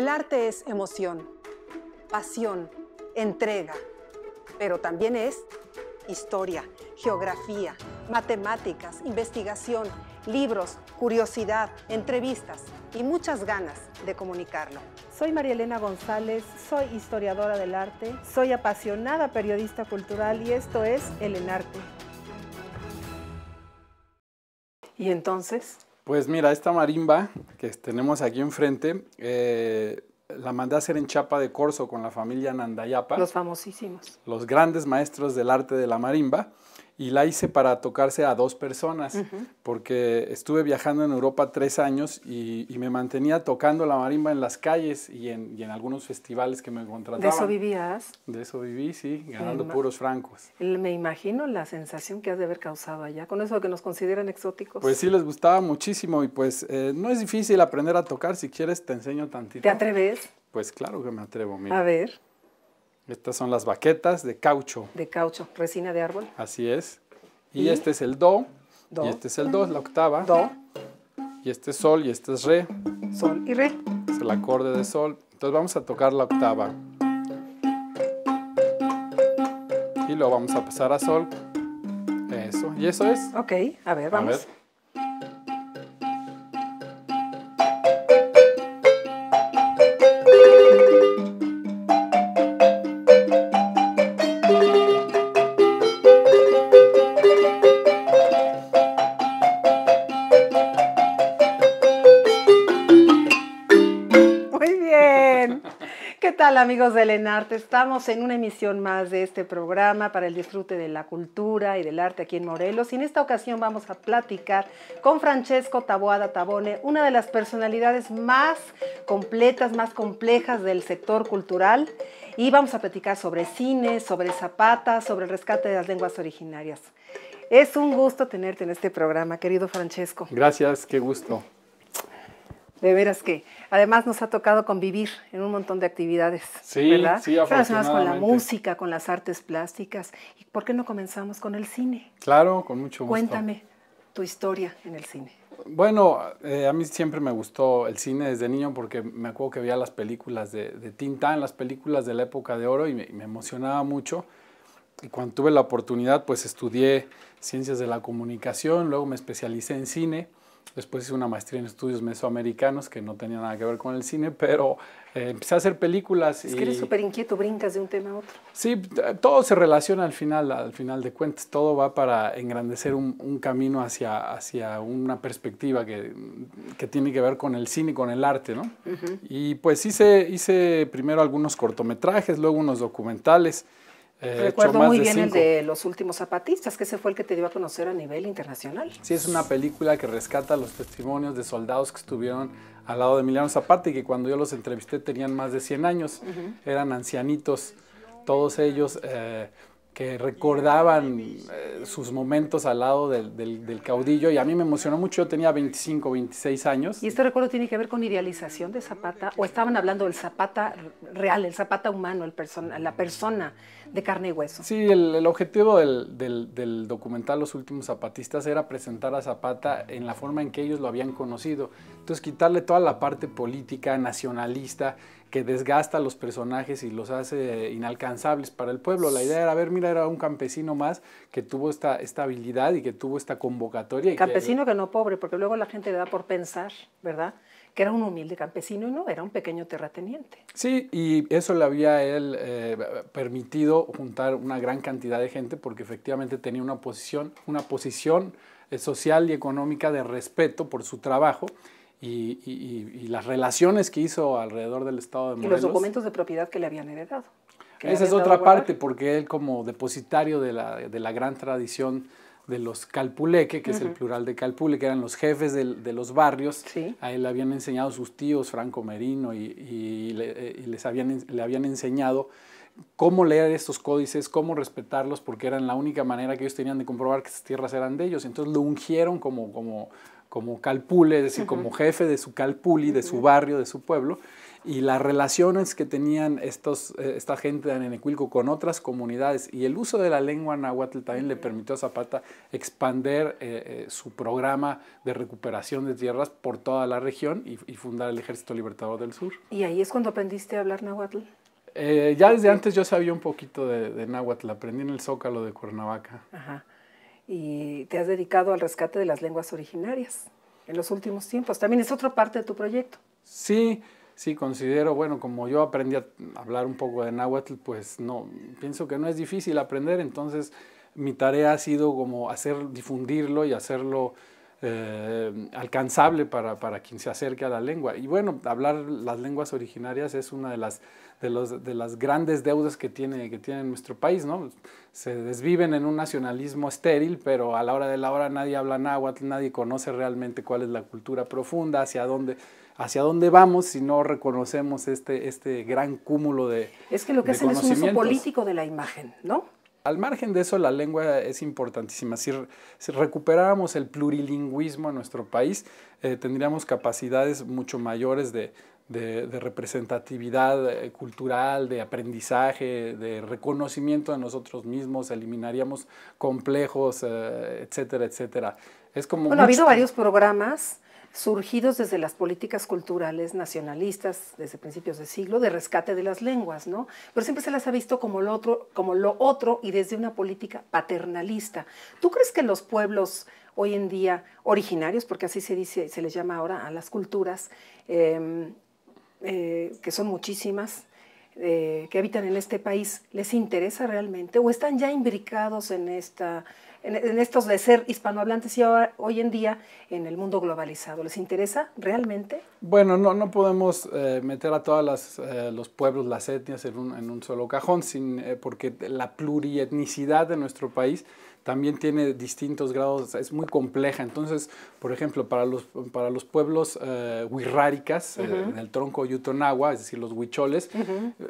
El arte es emoción, pasión, entrega, pero también es historia, geografía, matemáticas, investigación, libros, curiosidad, entrevistas y muchas ganas de comunicarlo. Soy María Elena González, soy historiadora del arte, soy apasionada periodista cultural y esto es El Enarte. ¿Y entonces? Pues mira, esta marimba que tenemos aquí enfrente, eh, la mandé a hacer en Chapa de Corso con la familia Nandayapa. Los famosísimos. Los grandes maestros del arte de la marimba y la hice para tocarse a dos personas, porque estuve viajando en Europa tres años y, me mantenía tocando la marimba en las calles y en, algunos festivales que me contrataban. ¿De eso vivías? De eso viví, sí, ganando puros francos. Me imagino la sensación que has de haber causado allá, con eso que nos consideran exóticos. Pues sí, les gustaba muchísimo y pues eh, no es difícil aprender a tocar, si quieres te enseño tantito. ¿Te atreves? Pues claro que me atrevo, mira. A ver. Estas son las baquetas de caucho. De caucho, resina de árbol. Así es. Y, este es el do, do, Y este es el do, la octava. Do. Y este es sol y este es re. Sol y re. Es el acorde de sol. Entonces vamos a tocar la octava. Y lo vamos a pasar a sol. Eso. Y eso es. Ok, a ver, vamos. A ver. Hola amigos de enarte Estamos en una emisión más de este programa para el disfrute de la cultura y del arte aquí en Morelos y en esta ocasión vamos a platicar con Francesco Taboada Tabone, una de las personalidades más completas, más complejas del sector cultural y vamos a platicar sobre cine, sobre zapata, sobre el rescate de las lenguas originarias. Es un gusto tenerte en este programa, querido Francesco. Gracias, qué gusto. De veras que, además nos ha tocado convivir en un montón de actividades, sí, ¿verdad? Sí, Relacionadas con la música, con las artes plásticas. ¿Y por qué no comenzamos con el cine? Claro, con mucho gusto. Cuéntame tu historia en el cine. Bueno, eh, a mí siempre me gustó el cine desde niño porque me acuerdo que veía las películas de, de Tintán, las películas de la época de oro y me, me emocionaba mucho. Y cuando tuve la oportunidad, pues estudié ciencias de la comunicación, luego me especialicé en cine Después hice una maestría en estudios mesoamericanos que no tenía nada que ver con el cine, pero eh, empecé a hacer películas. Es que eres súper inquieto, brincas de un tema a otro. Sí, todo se relaciona al final, al final de cuentas. Todo va para engrandecer un, camino hacia, hacia una perspectiva que, que, tiene que ver con el cine, con el arte, ¿no? Y pues hice, hice primero algunos cortometrajes, luego unos documentales. Eh, Recuerdo muy bien el de Los Últimos Zapatistas, que ese fue el que te dio a conocer a nivel internacional. Sí, es una película que rescata los testimonios de soldados que estuvieron al lado de Emiliano Zapata y que cuando yo los entrevisté tenían más de 100 años, eran ancianitos, todos ellos eh, recordaban eh, sus momentos al lado del, caudillo y a mí me emocionó mucho, yo tenía 25, 26 años. ¿Y este recuerdo tiene que ver con idealización de Zapata o estaban hablando del Zapata real, el Zapata humano, el persona, la persona de carne y hueso? Sí, el, objetivo del, del, documental Los Últimos Zapatistas era presentar a Zapata en la forma en que ellos lo habían conocido, entonces quitarle toda la parte política, nacionalista que desgasta los personajes y los hace inalcanzables para el pueblo. La idea era, a ver, mira, era un campesino más que tuvo esta, habilidad y que tuvo esta convocatoria. campesino que, no pobre, porque luego la gente le da por pensar, ¿verdad? que era un humilde campesino y no, era un pequeño terrateniente. Sí, y eso le había él eh, permitido juntar una gran cantidad de gente porque efectivamente tenía una posición, una posición eh, social y económica de respeto por su trabajo y, las relaciones que hizo alrededor del Estado de Morelos. Y los documentos de propiedad que le habían heredado. Esa es otra parte, porque él como depositario de la, gran tradición de los calpuleque, que es el plural de calpule, que eran los jefes de, los barrios. A él le habían enseñado sus tíos, Franco Merino, y, le, eh, les habían, le habían enseñado cómo leer estos códices, cómo respetarlos, porque eran la única manera que ellos tenían de comprobar que esas tierras eran de ellos. Entonces lo ungieron como, como, como calpule, es decir, como jefe de su calpuli, de su barrio, de su pueblo, y las relaciones que tenían estos, eh, esta gente de Anenecuilco con otras comunidades y el uso de la lengua náhuatl también le permitió a Zapata expander eh, eh, su programa de recuperación de tierras por toda la región y, fundar el Ejército Libertador del Sur. ¿Y ahí es cuando aprendiste a hablar náhuatl? ya desde antes yo sabía un poquito de, de náhuatl, aprendí en el Zócalo de Cuernavaca. Ajá y te has dedicado al rescate de las lenguas originarias en los últimos tiempos. También es otra parte de tu proyecto. Sí, sí, considero, bueno, como yo aprendí a hablar un poco de náhuatl, pues no, pienso que no es difícil aprender, entonces mi tarea ha sido como hacer, difundirlo y hacerlo eh, alcanzable para, quien se acerque a la lengua. Y bueno, hablar las lenguas originarias es una de las, de los, de las grandes deudas que tiene, que tiene nuestro país, ¿no? Se desviven en un nacionalismo estéril, pero a la hora de la hora nadie habla náhuatl, nadie conoce realmente cuál es la cultura profunda, hacia dónde hacia dónde vamos si no reconocemos este, este gran cúmulo de Es que lo que hacen es un uso político de la imagen, ¿no? al margen de eso, la lengua es importantísima. Si, recuperáramos el plurilingüismo en nuestro país, eh, tendríamos capacidades mucho mayores de, representatividad eh, cultural, de aprendizaje, de reconocimiento de nosotros mismos, eliminaríamos complejos, eh, etcétera, etcétera. bueno, ha habido varios programas surgidos desde las políticas culturales nacionalistas desde principios de siglo de rescate de las lenguas, ¿no? Pero siempre se las ha visto como lo otro, como lo otro y desde una política paternalista. ¿Tú crees que los pueblos hoy en día originarios, porque así se dice, se les llama ahora a las culturas, em, eh, que son muchísimas, eh, que habitan en este país, les interesa realmente o están ya imbricados en esta en, estos de ser hispanohablantes y hoy en día en el mundo globalizado? ¿Les interesa realmente? Bueno, no, podemos eh, meter a todos eh, los pueblos, las etnias en un, solo cajón, eh, porque la plurietnicidad de nuestro país también tiene distintos grados, es muy compleja. Entonces, por ejemplo, para los, para los pueblos eh, huirráricas, en tronco Yutonagua, es decir, los huicholes,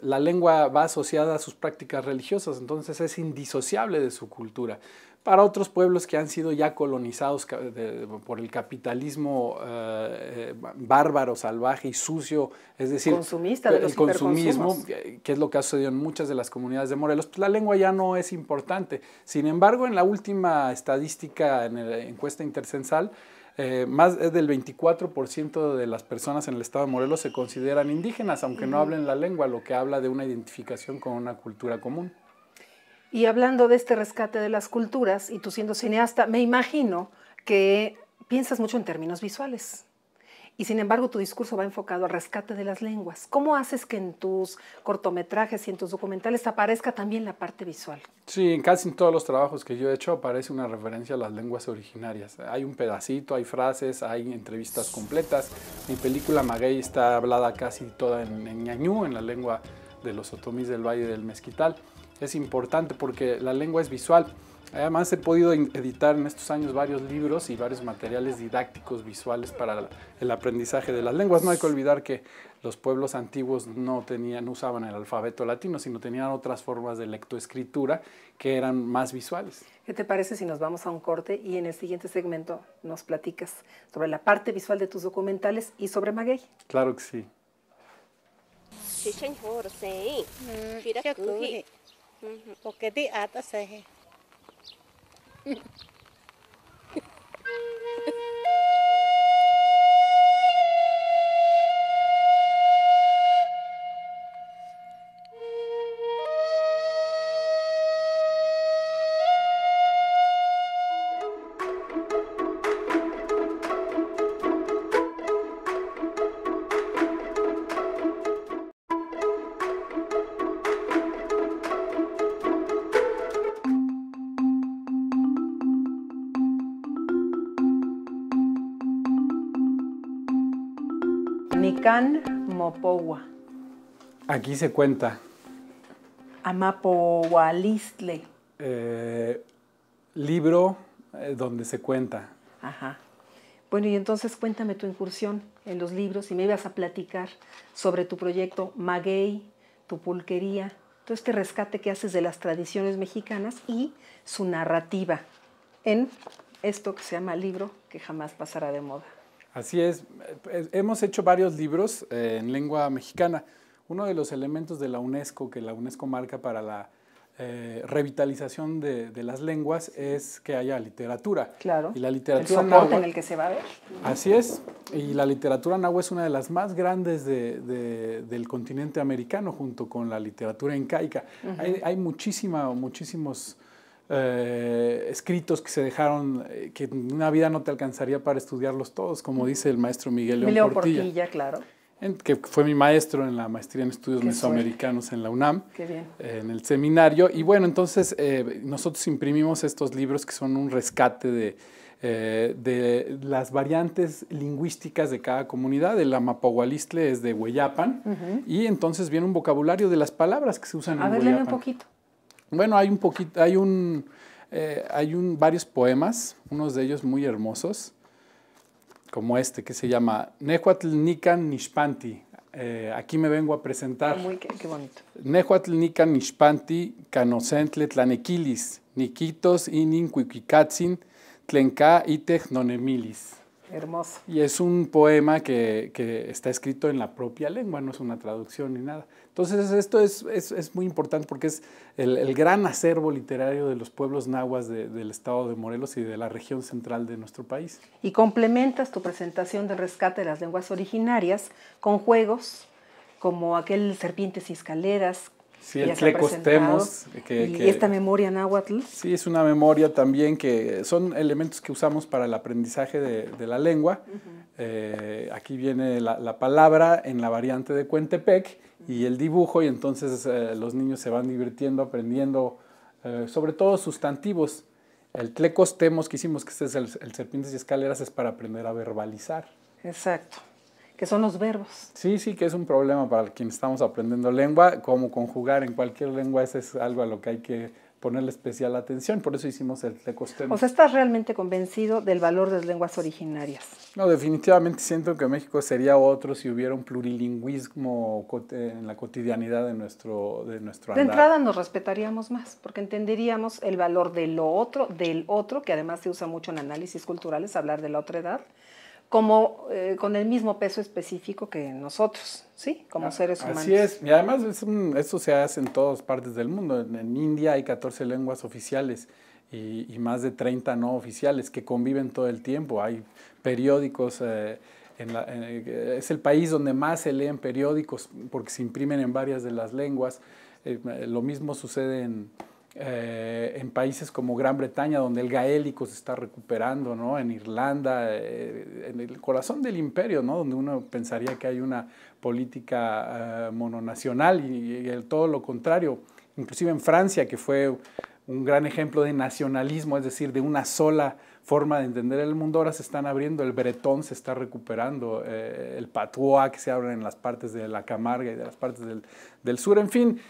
la lengua va asociada a sus prácticas religiosas, entonces es indisociable de su cultura para otros pueblos que han sido ya colonizados por el capitalismo eh, bárbaro, salvaje y sucio, es decir, el consumismo, que es lo que ha sucedido en muchas de las comunidades de Morelos, pues la lengua ya no es importante. Sin embargo, en la última estadística, en la eh, encuesta intercensal, eh, más del 24% de las personas en el estado de Morelos se consideran indígenas, aunque no hablen la lengua, lo que habla de una identificación con una cultura común. Y hablando de este rescate de las culturas, y tú siendo cineasta, me imagino que piensas mucho en términos visuales. Y sin embargo, tu discurso va enfocado al rescate de las lenguas. ¿Cómo haces que en tus cortometrajes y en tus documentales aparezca también la parte visual? Sí, en casi todos los trabajos que yo he hecho aparece una referencia a las lenguas originarias. Hay un pedacito, hay frases, hay entrevistas completas. Mi película Maguey está hablada casi toda en, en ñañú, en la lengua de los otomís del Valle del Mezquital es importante porque la lengua es visual. Además he podido editar en estos años varios libros y varios materiales didácticos visuales para el aprendizaje de las lenguas. No hay que olvidar que los pueblos antiguos no tenían, usaban el alfabeto latino, sino tenían otras formas de lectoescritura que eran más visuales. ¿Qué te parece si nos vamos a un corte y en el siguiente segmento nos platicas sobre la parte visual de tus documentales y sobre Maguey? Claro que sí. Mm, porque te atas Can Mopowa. Aquí se cuenta. Amapohualistle. Eh, libro eh, donde se cuenta. Ajá. Bueno, y entonces cuéntame tu incursión en los libros y me ibas a platicar sobre tu proyecto Maguey, tu pulquería, todo este rescate que haces de las tradiciones mexicanas y su narrativa en esto que se llama libro que jamás pasará de moda. Así es, eh, hemos hecho varios libros eh, en lengua mexicana. Uno de los elementos de la UNESCO, que la UNESCO marca para la eh, revitalización de, las lenguas es que haya literatura. Claro. Y la literatura el en el que se va a ver. Así es. Y la literatura náhuatl es una de las más grandes del continente americano, junto con la literatura incaica. hay, hay muchísima, muchísimos eh, escritos que se dejaron, eh, que una vida no te alcanzaría para estudiarlos todos, como dice el maestro Miguel León claro. que fue mi maestro en la maestría en estudios mesoamericanos en la UNAM, Qué bien. en el seminario. Y bueno, entonces eh, nosotros imprimimos estos libros que son un rescate de, las variantes lingüísticas de cada comunidad. El amapogualistle es de Hueyapan y entonces viene un vocabulario de las palabras que se usan en ver, un poquito. Bueno, hay un poquito, hay un, eh, hay un, varios poemas, unos de ellos muy hermosos, como este que se llama Nehuatl Nican Nishpanti. Eh, aquí me vengo a presentar. Muy, qué, bonito. Nehuatl Nican Nishpanti, Canocentle Tlanequilis, Inin Tlenka Itech Nonemilis. Hermoso. Y es un poema que, está escrito en la propia lengua, no es una traducción ni nada. Entonces esto es, es, muy importante porque es el, gran acervo literario de los pueblos nahuas del estado de Morelos y de la región central de nuestro país. Y complementas tu presentación del rescate de las lenguas originarias con juegos como aquel Serpientes y Escaleras, Sí, el Tlecostemos. y esta memoria náhuatl. Sí, es una memoria también que son elementos que usamos para el aprendizaje de, la lengua. Eh, aquí viene la, palabra en la variante de Cuentepec y el dibujo, y entonces eh, los niños se van divirtiendo, aprendiendo, eh, sobre todo sustantivos. El Tlecostemos que hicimos, que este es el, el Serpientes y Escaleras, es para aprender a verbalizar. Exacto que son los verbos. Sí, sí, que es un problema para quien estamos aprendiendo lengua, cómo conjugar en cualquier lengua, eso es algo a lo que hay que ponerle especial atención, por eso hicimos el tecosteno. O sea, ¿estás realmente convencido del valor de las lenguas originarias? No, definitivamente siento que México sería otro si hubiera un plurilingüismo en la cotidianidad de nuestro De, nuestro de entrada nos respetaríamos más, porque entenderíamos el valor de lo otro, del otro, que además se usa mucho en análisis culturales, hablar de la otra edad, como eh, con el mismo peso específico que nosotros, ¿sí? Como ah, seres humanos. Así es, y además esto se hace en todas partes del mundo. En, India hay 14 lenguas oficiales y, más de 30 no oficiales que conviven todo el tiempo. Hay periódicos, eh, eh, es el país donde más se leen periódicos porque se imprimen en varias de las lenguas. lo mismo sucede en, eh, en países como Gran Bretaña, donde el gaélico se está recuperando, ¿no? en Irlanda, eh, en el corazón del imperio, ¿no? donde uno pensaría que hay una política eh, mononacional y, el todo lo contrario, inclusive en Francia, que fue un gran ejemplo de nacionalismo, es decir, de una sola forma de entender el mundo. Ahora se están abriendo, el bretón se está recuperando, el patois que se abre en las partes de la Camarga y de las partes del sur. En fin,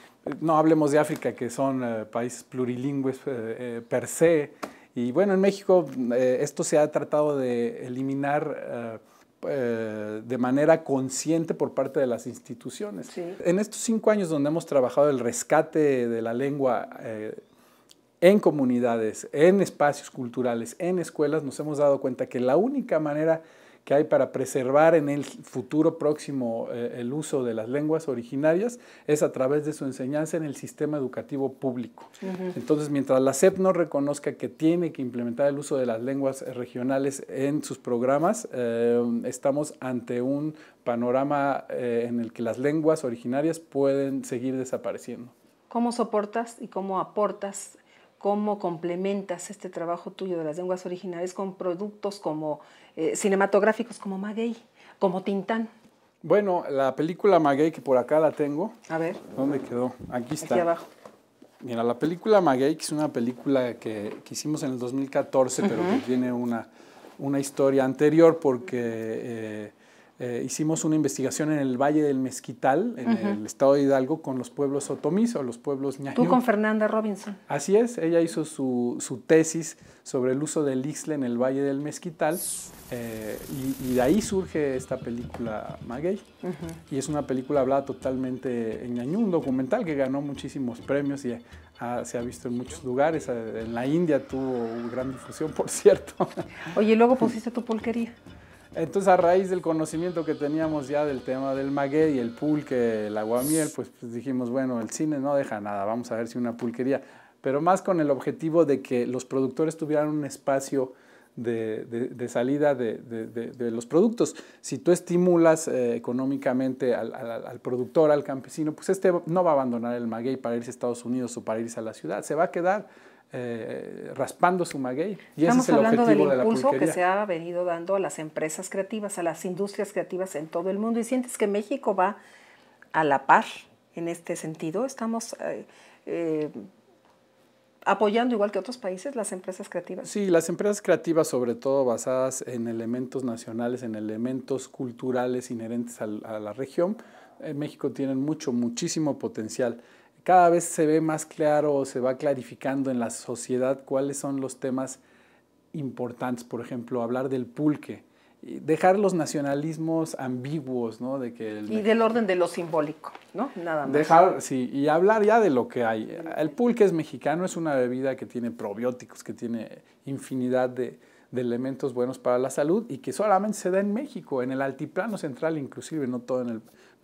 no hablemos de África, que son eh, países plurilingües eh, eh, per se. Y bueno, en México esto se ha tratado de eliminar de manera consciente por parte de las instituciones. En estos cinco años donde hemos trabajado el rescate de la lengua en comunidades, en espacios culturales, en escuelas, nos hemos dado cuenta que la única manera que hay para preservar en el futuro próximo eh, el uso de las lenguas originarias es a través de su enseñanza en el sistema educativo público. Entonces, mientras la SEP no reconozca que tiene que implementar el uso de las lenguas regionales en sus programas, eh, estamos ante un panorama eh, en el que las lenguas originarias pueden seguir desapareciendo. ¿Cómo soportas y cómo aportas cómo complementas este trabajo tuyo de las lenguas originales con productos como eh, cinematográficos como Maguey, como Tintán. Bueno, la película Maguey, que por acá la tengo. A ver. ¿Dónde quedó? Aquí está. Aquí abajo. Mira, la película Maguey, que es una película que, hicimos en el 2014, pero que tiene una, una historia anterior porque eh, eh, hicimos una investigación en el Valle del Mezquital, en el estado de Hidalgo, con los pueblos otomís o los pueblos ñañú. Tú con Fernanda Robinson. Así es, ella hizo su, tesis sobre el uso del Ixle en el Valle del Mezquital eh, y, de ahí surge esta película Maguey. Y es una película hablada totalmente en ñañú, un documental que ganó muchísimos premios y se ha visto en muchos lugares. Eh, en la India tuvo gran difusión, por cierto. Oye, luego pusiste tu pulquería. Entonces, a raíz del conocimiento que teníamos ya del tema del maguey, el pulque, el aguamiel, pues, pues, dijimos, bueno, el cine no deja nada, vamos a ver si una pulquería. Pero más con el objetivo de que los productores tuvieran un espacio de, salida de, los productos. Si tú estimulas eh, económicamente al, al, productor, al campesino, pues este no va a abandonar el maguey para irse a Estados Unidos o para irse a la ciudad, se va a quedar eh, raspando su maguey. Y Estamos es hablando del impulso que se ha venido dando a las empresas creativas, a las industrias creativas en todo el mundo. ¿Y sientes que México va a la par en este sentido? ¿Estamos eh, eh, apoyando, igual que otros países, las empresas creativas? Sí, las empresas creativas, sobre todo basadas en elementos nacionales, en elementos culturales inherentes a, la región, en México tienen mucho, muchísimo potencial cada vez se ve más claro o se va clarificando en la sociedad cuáles son los temas importantes, por ejemplo, hablar del pulque, dejar los nacionalismos ambiguos, ¿no? De que y del orden de lo simbólico, ¿no? Nada más. Dejar, sí, y hablar ya de lo que hay. El pulque es mexicano, es una bebida que tiene probióticos, que tiene infinidad de, elementos buenos para la salud y que solamente se da en México, en el altiplano central inclusive, no, todo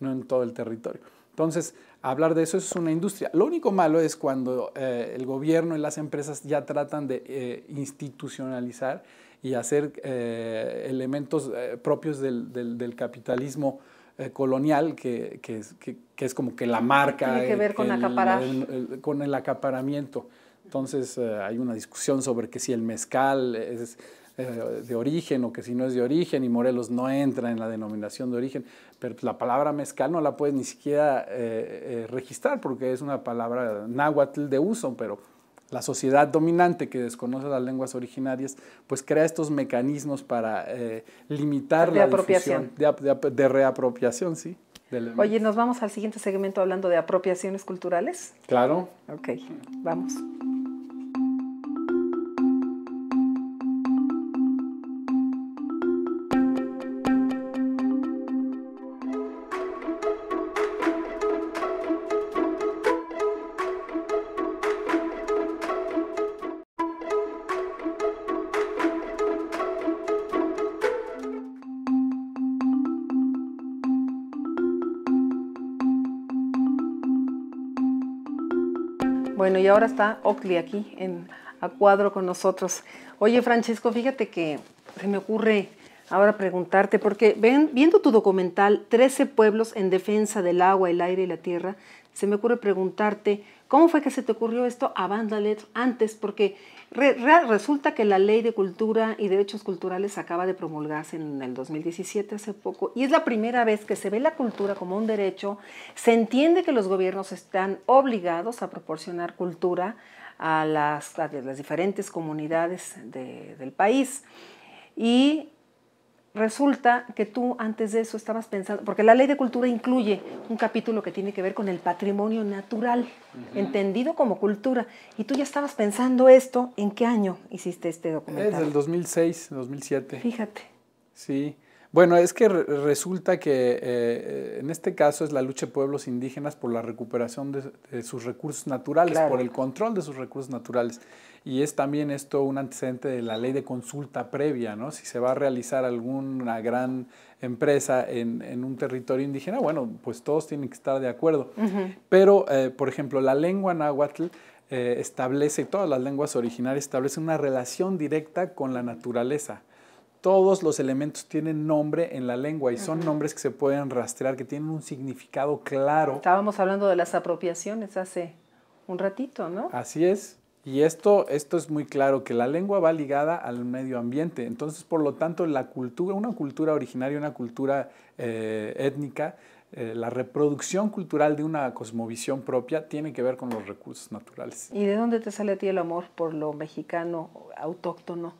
no en todo el territorio. Entonces, hablar de eso, es una industria. Lo único malo es cuando eh, el gobierno y las empresas ya tratan de eh, institucionalizar y hacer eh, elementos propios del, capitalismo colonial, que, es, como que la marca... Tiene que ver con con el acaparamiento. Entonces, hay una discusión sobre que si el mezcal es eh, de origen o que si no es de origen y Morelos no entra en la denominación de origen, pero la palabra mezcal no la puedes ni siquiera eh, eh, registrar porque es una palabra náhuatl de uso, pero la sociedad dominante que desconoce las lenguas originarias, pues crea estos mecanismos para limitar la apropiación. de, de reapropiación, sí. Oye, nos vamos al siguiente segmento hablando de apropiaciones culturales. Claro. Ok, vamos. y ahora está Oakley aquí en, a cuadro con nosotros. Oye, Francisco, fíjate que se me ocurre ahora preguntarte, porque viendo tu documental 13 pueblos en defensa del agua, el aire y la tierra, se me ocurre preguntarte, ¿cómo fue que se te ocurrió esto a antes? Porque resulta que la ley de cultura y derechos culturales acaba de promulgarse en el 2017, hace poco, y es la primera vez que se ve la cultura como un derecho, se entiende que los gobiernos están obligados a proporcionar cultura a las, diferentes comunidades del país. Y resulta que tú antes de eso estabas pensando, porque la ley de cultura incluye un capítulo que tiene que ver con el patrimonio natural, entendido como cultura, y tú ya estabas pensando esto, ¿en qué año hiciste este documental? Es del 2006, 2007. Fíjate. Sí. Bueno, es que resulta que eh, eh, en este caso es la lucha de pueblos indígenas por la recuperación de, sus recursos naturales, por el control de sus recursos naturales. Y es también esto un antecedente de la ley de consulta previa, ¿no? Si se va a realizar alguna gran empresa en, un territorio indígena, bueno, pues todos tienen que estar de acuerdo. Pero, eh, por ejemplo, la lengua náhuatl establece, todas las lenguas originarias establecen una relación directa con la naturaleza todos los elementos tienen nombre en la lengua y son nombres que se pueden rastrear, que tienen un significado claro. Estábamos hablando de las apropiaciones hace un ratito, ¿no? Así es. Y esto, esto es muy claro, que la lengua va ligada al medio ambiente. Entonces, por lo tanto, la cultura, una cultura originaria, una cultura eh, étnica, eh, la reproducción cultural de una cosmovisión propia tiene que ver con los recursos naturales. ¿Y de dónde te sale a ti el amor por lo mexicano autóctono?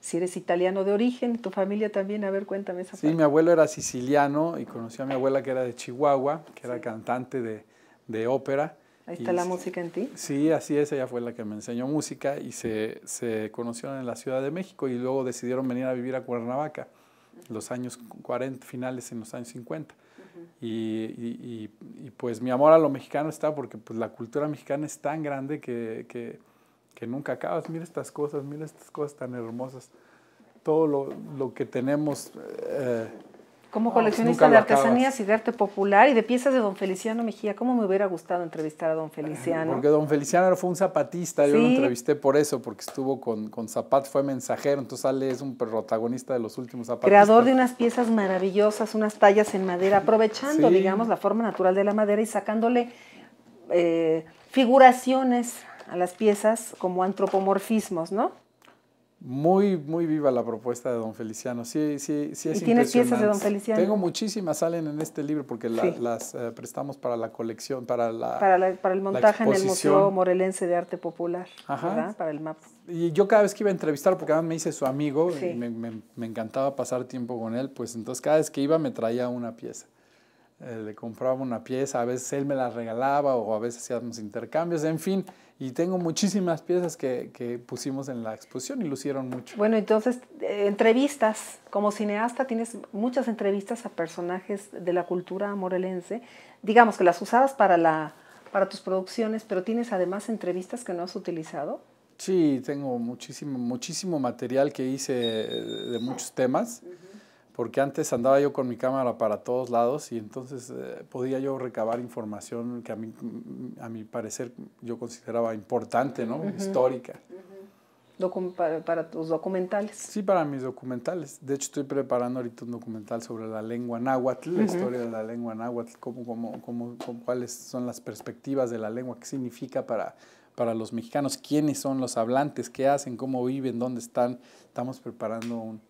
si eres italiano de origen, tu familia también, a ver, cuéntame esa Sí, mi abuelo era siciliano y conocí a mi abuela que era de Chihuahua, que era cantante de, de, ópera. Ahí está la música en ti. Sí, así es, ella fue la que me enseñó música y se, se conocieron en la Ciudad de México y luego decidieron venir a vivir a Cuernavaca, los años 40, finales en los años 50. y, y, y, pues mi amor a lo mexicano está porque pues, la cultura mexicana es tan grande que, que que nunca acabas. Mira estas cosas, mira estas cosas tan hermosas. Todo lo, que tenemos. Eh, como pues coleccionista de artesanías y de arte popular y de piezas de don Feliciano Mejía, ¿cómo me hubiera gustado entrevistar a don Feliciano? Porque don Feliciano fue un zapatista, yo lo entrevisté por eso, porque estuvo con, con Zapat, fue mensajero, entonces Ale es un protagonista de los últimos zapatos Creador de unas piezas maravillosas, unas tallas en madera, aprovechando, digamos, la forma natural de la madera y sacándole eh, figuraciones a las piezas como antropomorfismos, ¿no? Muy, muy viva la propuesta de don Feliciano. Sí, sí, sí es ¿Y tienes piezas de don Feliciano? Tengo muchísimas, salen en este libro porque las eh, prestamos para la colección, para la Para, el montaje en el Museo Morelense de Arte Popular, ¿verdad? Para el mapa. Y yo cada vez que iba a entrevistar, porque además me hice su amigo, y me, me encantaba pasar tiempo con él, pues entonces cada vez que iba me traía una pieza. Eh, le compraba una pieza, a veces él me la regalaba o a veces hacíamos intercambios, en fin. Y tengo muchísimas piezas que, que pusimos en la exposición y lucieron mucho. Bueno, entonces, eh, entrevistas. Como cineasta tienes muchas entrevistas a personajes de la cultura morelense. Digamos que las usabas para, la, para tus producciones, pero tienes además entrevistas que no has utilizado. Sí, tengo muchísimo, muchísimo material que hice de muchos temas porque antes andaba yo con mi cámara para todos lados y entonces eh, podía yo recabar información que a mi, a mi parecer yo consideraba importante, ¿no? Histórica. para, tus documentales. Sí, para mis documentales. De hecho, estoy preparando ahorita un documental sobre la lengua náhuatl, la historia de la lengua náhuatl, cómo, cómo, cuáles son las perspectivas de la lengua, qué significa para, para los mexicanos, quiénes son los hablantes, qué hacen, cómo viven, dónde están. Estamos preparando un,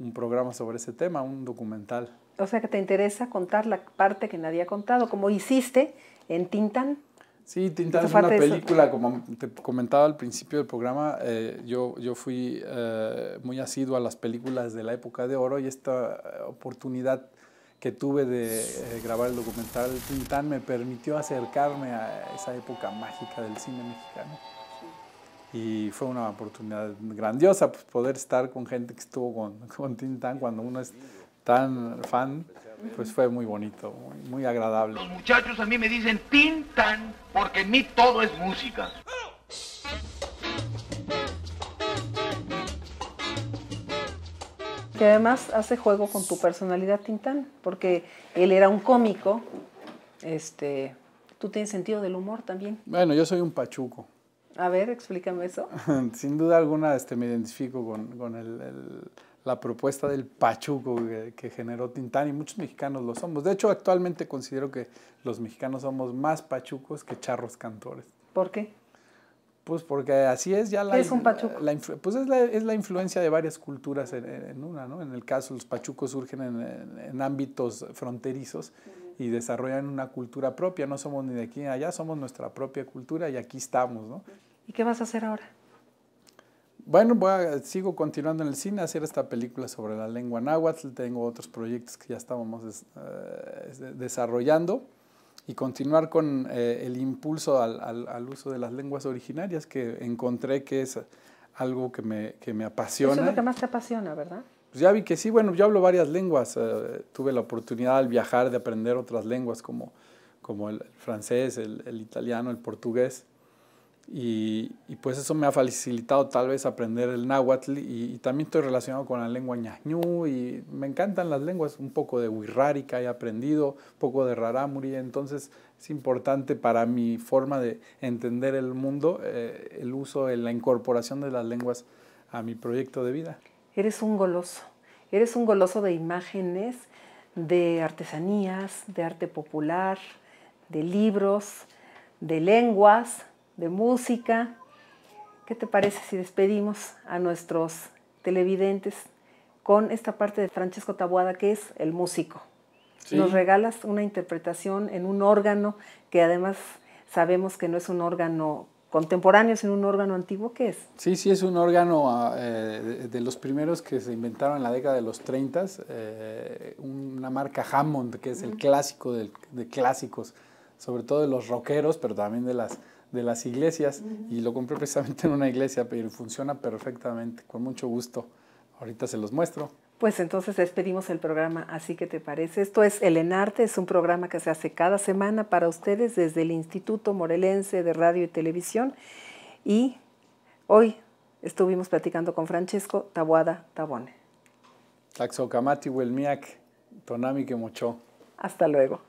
un programa sobre ese tema, un documental. O sea que te interesa contar la parte que nadie ha contado, como hiciste en Tintan. Sí, Tintan es una película, como te comentaba al principio del programa, eh, yo, yo fui eh, muy asiduo a las películas de la época de oro y esta oportunidad que tuve de eh, grabar el documental Tintan me permitió acercarme a esa época mágica del cine mexicano y fue una oportunidad grandiosa pues, poder estar con gente que estuvo con, con Tintán cuando uno es tan fan, pues fue muy bonito, muy, agradable. Los muchachos a mí me dicen Tintán porque en mí todo es música. Que además hace juego con tu personalidad Tintán, porque él era un cómico, este, tú tienes sentido del humor también. Bueno, yo soy un pachuco. A ver, explícame eso. Sin duda alguna este, me identifico con, el, la propuesta del pachuco que, generó Tintán y muchos mexicanos lo somos. De hecho, actualmente considero que los mexicanos somos más pachucos que charros cantores. ¿Por qué? Pues porque así es ya la... es un pachuco? La, pues es la, influencia de varias culturas en, una, ¿no? En el caso, los pachucos surgen en, en ámbitos fronterizos y desarrollan una cultura propia. No somos ni de aquí ni allá, somos nuestra propia cultura y aquí estamos, ¿no? ¿Y qué vas a hacer ahora? Bueno, voy sigo continuando en el cine, hacer esta película sobre la lengua náhuatl. Tengo otros proyectos que ya estábamos eh, desarrollando y continuar con eh, el impulso al, uso de las lenguas originarias que encontré que es algo que me, apasiona. Eso es lo que más te apasiona, ¿verdad? Pues ya vi que sí, bueno, yo hablo varias lenguas. Eh, tuve la oportunidad al viajar de aprender otras lenguas como, como el francés, el, el italiano, el portugués. Y, pues eso me ha facilitado tal vez aprender el náhuatl y, también estoy relacionado con la lengua ñañú y me encantan las lenguas, un poco de que he aprendido, un poco de rarámuri, entonces es importante para mi forma de entender el mundo eh, el uso, eh, la incorporación de las lenguas a mi proyecto de vida. Eres un goloso, eres un goloso de imágenes, de artesanías, de arte popular, de libros, de lenguas, de música. ¿Qué te parece si despedimos a nuestros televidentes con esta parte de Francesco Tabuada que es el músico? Nos regalas una interpretación en un órgano que además sabemos que no es un órgano contemporáneo, sino un órgano antiguo, ¿qué es? Sí, sí, es un órgano ah, eh, de, los primeros que se inventaron en la década de los 30, eh, una marca Hammond, que es el clásico de clásicos, sobre todo de los rockeros, pero también de las de las iglesias y lo compré precisamente en una iglesia, pero funciona perfectamente, con mucho gusto. Ahorita se los muestro. Pues entonces despedimos el programa, así que te parece. Esto es El Enarte, es un programa que se hace cada semana para ustedes desde el Instituto Morelense de Radio y Televisión. Y hoy estuvimos platicando con Francesco Tabuada Tabone. Taxocamati Welmiak Tonami mucho Hasta luego.